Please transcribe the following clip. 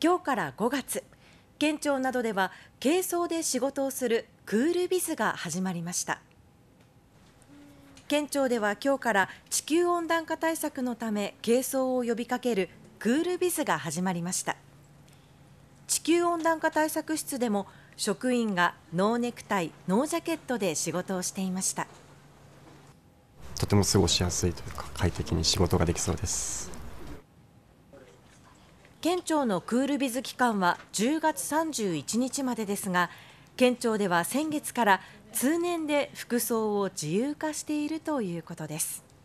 今日から5月県庁などでは軽装で仕事をするクールビズが始まりました県庁では今日から地球温暖化対策のため軽装を呼びかけるクールビズが始まりました地球温暖化対策室でも職員がノーネクタイノージャケットで仕事をしていましたとても過ごしやすいというか快適に仕事ができそうです県庁のクールビズ期間は10月31日までですが県庁では先月から通年で服装を自由化しているということです。